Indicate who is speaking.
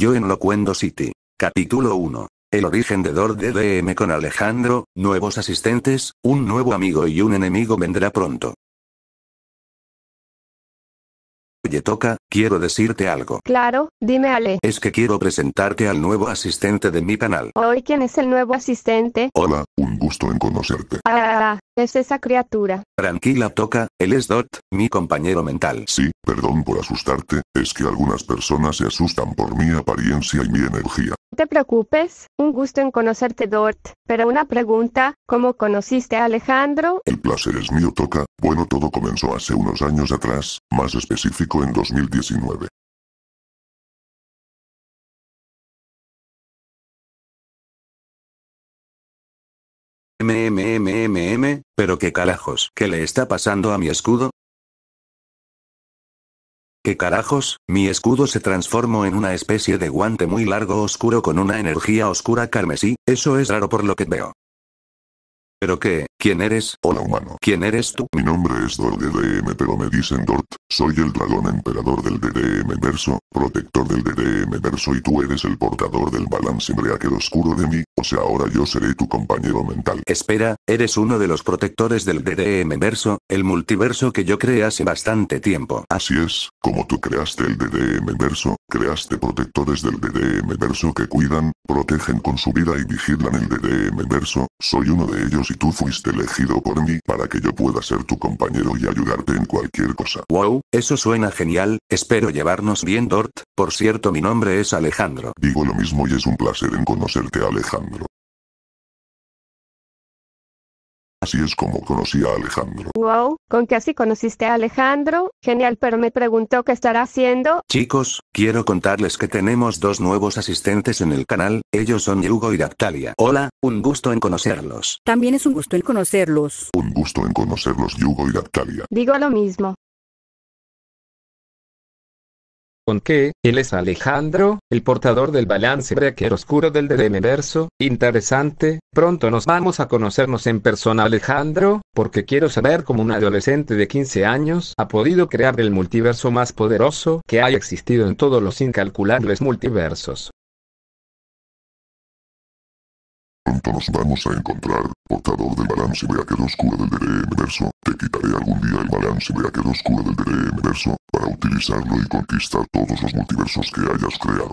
Speaker 1: Yo en Locuendo City. Capítulo 1. El origen de Dor DDM con Alejandro, nuevos asistentes, un nuevo amigo y un enemigo vendrá pronto. Toca, quiero decirte algo.
Speaker 2: Claro, dime Ale.
Speaker 1: Es que quiero presentarte al nuevo asistente de mi canal.
Speaker 2: Hoy, ¿quién es el nuevo asistente?
Speaker 1: Hola, un gusto en conocerte.
Speaker 2: Ah, ah, ah es esa criatura.
Speaker 1: Tranquila Toca, él es Dot, mi
Speaker 3: compañero mental. Sí, perdón por asustarte, es que algunas personas se asustan por mi apariencia y mi energía
Speaker 2: te preocupes, un gusto en conocerte Dort, pero una pregunta, ¿cómo conociste a Alejandro?
Speaker 3: El placer es mío toca, bueno todo comenzó hace unos
Speaker 1: años atrás, más específico en 2019. MMMMM, pero qué carajos, ¿qué le está pasando a mi escudo? ¿Qué carajos? Mi escudo se transformó en una especie de guante muy largo oscuro con una energía oscura carmesí, eso es raro por lo que veo. ¿Pero qué? ¿Quién eres? Hola humano. ¿Quién eres tú? Mi nombre es Dor DDM pero me
Speaker 3: dicen Dort, soy el dragón emperador del DDM verso, protector del DDM verso y tú eres el portador del balance breaker oscuro de mí, o sea ahora yo seré tu compañero mental.
Speaker 1: Espera, eres uno de los protectores del DDM verso, el multiverso que yo creé hace bastante tiempo.
Speaker 3: Así es, como tú creaste el DDM verso, creaste protectores del DDM verso que cuidan, protegen con su vida y vigilan el DDM verso, soy uno de ellos y tú fuiste elegido por mí para que yo pueda ser tu compañero y ayudarte en cualquier
Speaker 1: cosa. Wow, eso suena genial, espero llevarnos bien por cierto mi nombre es Alejandro.
Speaker 3: Digo lo mismo y es un placer en conocerte Alejandro.
Speaker 1: Así es como conocí a Alejandro.
Speaker 2: Wow, con que así conociste a Alejandro, genial, pero me preguntó qué estará haciendo.
Speaker 1: Chicos, quiero contarles que tenemos dos nuevos asistentes en el canal, ellos son Hugo y Dactalia. Hola, un gusto en conocerlos.
Speaker 2: También es un gusto en conocerlos.
Speaker 1: Un gusto en conocerlos Hugo y Dactalia.
Speaker 2: Digo lo mismo.
Speaker 1: con que, él es Alejandro, el portador del balance breaker oscuro del DDM verso, interesante, pronto nos vamos a conocernos en persona Alejandro, porque quiero saber cómo un adolescente de 15 años ha podido crear el multiverso más poderoso que haya existido en todos los incalculables multiversos.
Speaker 3: pronto nos vamos a encontrar, portador del balance de aquel oscuro del DDM verso, te quitaré algún día el balance de aquel oscuro
Speaker 1: del DRM verso, para utilizarlo y conquistar todos los multiversos que hayas creado.